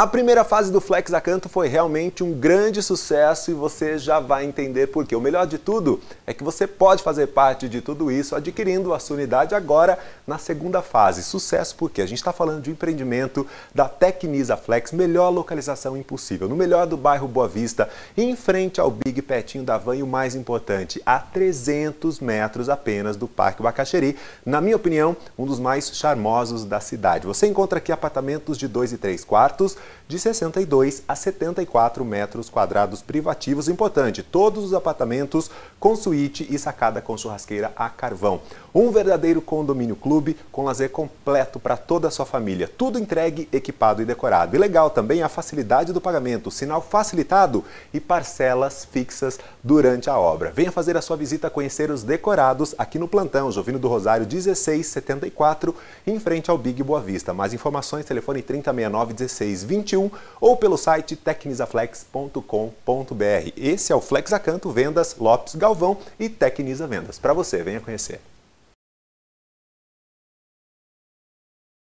A primeira fase do Flex Acanto foi realmente um grande sucesso e você já vai entender por quê. O melhor de tudo é que você pode fazer parte de tudo isso adquirindo a sua unidade agora na segunda fase. Sucesso porque a gente está falando de um empreendimento da Tecnisa Flex, melhor localização impossível, no melhor do bairro Boa Vista, em frente ao Big Petinho da Van e o mais importante, a 300 metros apenas do Parque Bacacheri. Na minha opinião, um dos mais charmosos da cidade. Você encontra aqui apartamentos de 2 e 3 quartos, de 62 a 74 metros quadrados privativos. Importante, todos os apartamentos com suíte e sacada com churrasqueira a carvão. Um verdadeiro condomínio clube com lazer completo para toda a sua família. Tudo entregue, equipado e decorado. E legal também a facilidade do pagamento, sinal facilitado e parcelas fixas durante a obra. Venha fazer a sua visita a conhecer os decorados aqui no plantão Jovino do Rosário 1674, em frente ao Big Boa Vista. Mais informações, telefone 3069 1620 2021 ou pelo site tecnisaflex.com.br. Esse é o Flex Acanto Vendas Lopes Galvão e Tecnisa Vendas. Para você, venha conhecer.